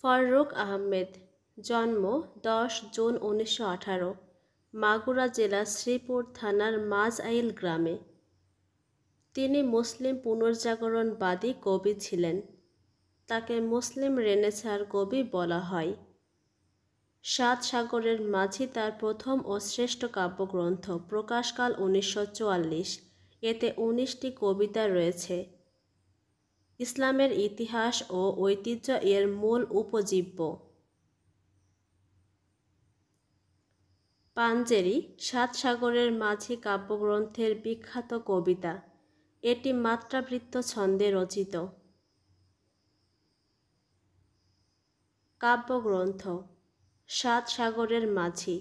ফারুক আহমেদ জন্ম দশ জুন উনিশশো আঠারো মাগুরা জেলা শ্রীপুর থানার মাঝআইল গ্রামে তিনি মুসলিম পুনর্জাগরণবাদী কবি ছিলেন তাকে মুসলিম রেনেসার কবি বলা হয় সাত সাগরের মাঝি তার প্রথম ও শ্রেষ্ঠ কাব্যগ্রন্থ প্রকাশকাল উনিশশো এতে উনিশটি কবিতা রয়েছে ইসলামের ইতিহাস ও ঐতিহ্য এর মূল উপজীব্য পাঞ্জেরি সাত সাগরের মাঝি কাব্যগ্রন্থের বিখ্যাত কবিতা এটি মাত্রাবৃত্ত ছন্দে রচিত কাব্যগ্রন্থ সাত সাগরের মাঝি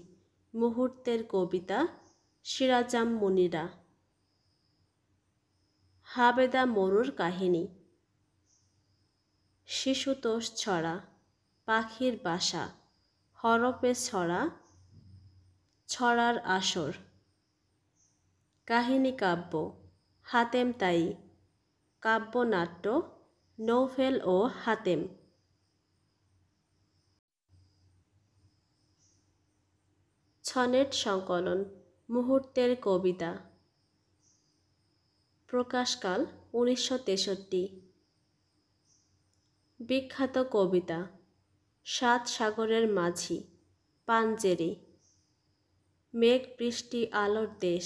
মুহূর্তের কবিতা সিরাজাম মুনিরা হাবেদা মরুর কাহিনী শিশুতোষ ছড়া পাখির বাসা হরপে ছড়া ছড়ার আসর কাহিনী কাব্য হাতেম তাই কাব্যনাট্য নৌফেল ও হাতেম ছনেট সংকলন মুহূর্তের কবিতা প্রকাশকাল উনিশশো তেষট্টি বিখ্যাত কবিতা সাত সাগরের মাঝি পাঞ্জেরি মেঘ বৃষ্টি আলোর দেশ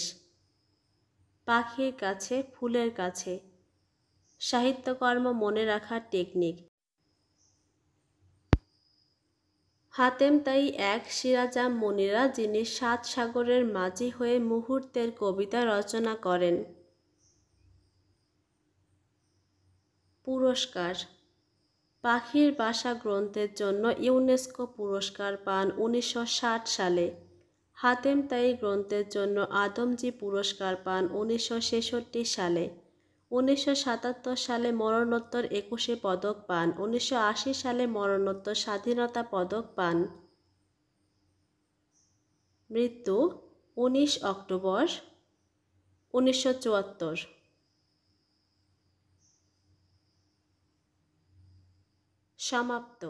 পাখির কাছে ফুলের কাছে সাহিত্যকর্ম মনে রাখার টেকনিক হাতেম তাই এক সিরাজা মনিরা যিনি সাত সাগরের মাঝি হয়ে মুহূর্তের কবিতা রচনা করেন পুরস্কার পাখির বাসা গ্রন্থের জন্য ইউনেস্কো পুরস্কার পান উনিশশো সালে হাতেম তাই গ্রন্থের জন্য আদমজি পুরস্কার পান উনিশশো সালে উনিশশো সালে মরণোত্তর একুশে পদক পান উনিশশো সালে মরণোত্তর স্বাধীনতা পদক পান মৃত্যু উনিশ অক্টোবর উনিশশো সমাপ্ত